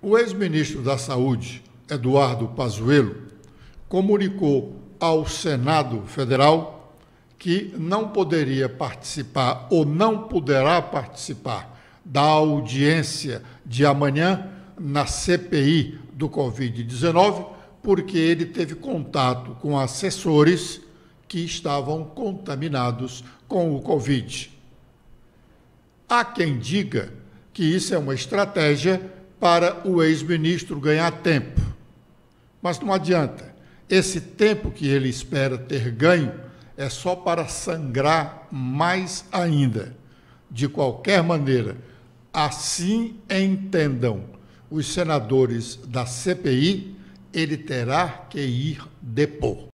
O ex-ministro da Saúde, Eduardo Pazuello, comunicou ao Senado Federal que não poderia participar ou não poderá participar da audiência de amanhã na CPI do Covid-19, porque ele teve contato com assessores que estavam contaminados com o Covid. Há quem diga que isso é uma estratégia para o ex-ministro ganhar tempo. Mas não adianta. Esse tempo que ele espera ter ganho é só para sangrar mais ainda. De qualquer maneira, assim entendam os senadores da CPI, ele terá que ir depor.